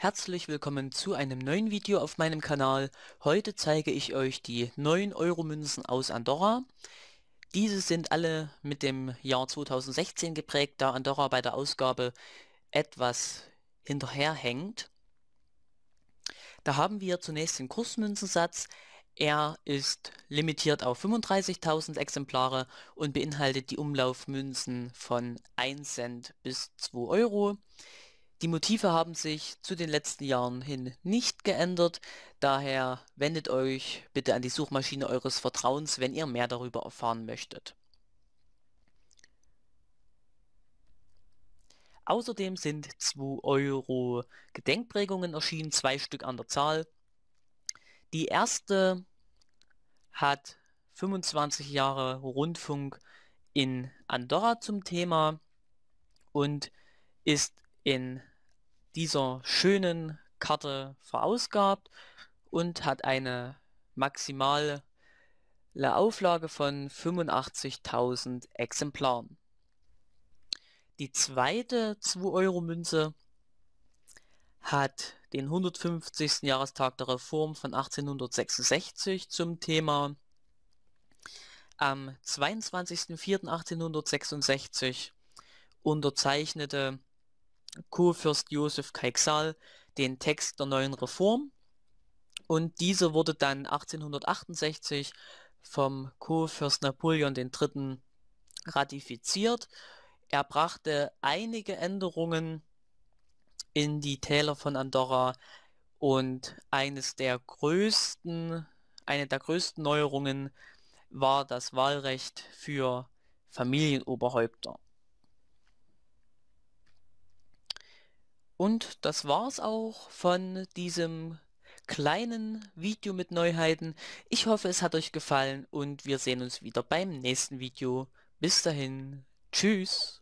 Herzlich willkommen zu einem neuen Video auf meinem Kanal. Heute zeige ich euch die 9 Euro Münzen aus Andorra. Diese sind alle mit dem Jahr 2016 geprägt, da Andorra bei der Ausgabe etwas hinterherhängt. Da haben wir zunächst den Kursmünzensatz. Er ist limitiert auf 35.000 Exemplare und beinhaltet die Umlaufmünzen von 1 Cent bis 2 Euro. Die Motive haben sich zu den letzten Jahren hin nicht geändert, daher wendet euch bitte an die Suchmaschine eures Vertrauens, wenn ihr mehr darüber erfahren möchtet. Außerdem sind 2 Euro Gedenkprägungen erschienen, zwei Stück an der Zahl. Die erste hat 25 Jahre Rundfunk in Andorra zum Thema und ist in dieser schönen Karte verausgabt und hat eine maximale Auflage von 85.000 Exemplaren. Die zweite 2-Euro-Münze hat den 150. Jahrestag der Reform von 1866 zum Thema. Am 22.04.1866 unterzeichnete Kurfürst Josef Kaixal den Text der neuen Reform und diese wurde dann 1868 vom Kurfürst Napoleon III. ratifiziert. Er brachte einige Änderungen in die Täler von Andorra und eines der größten, eine der größten Neuerungen war das Wahlrecht für Familienoberhäupter. Und das war's auch von diesem kleinen Video mit Neuheiten. Ich hoffe, es hat euch gefallen und wir sehen uns wieder beim nächsten Video. Bis dahin, tschüss.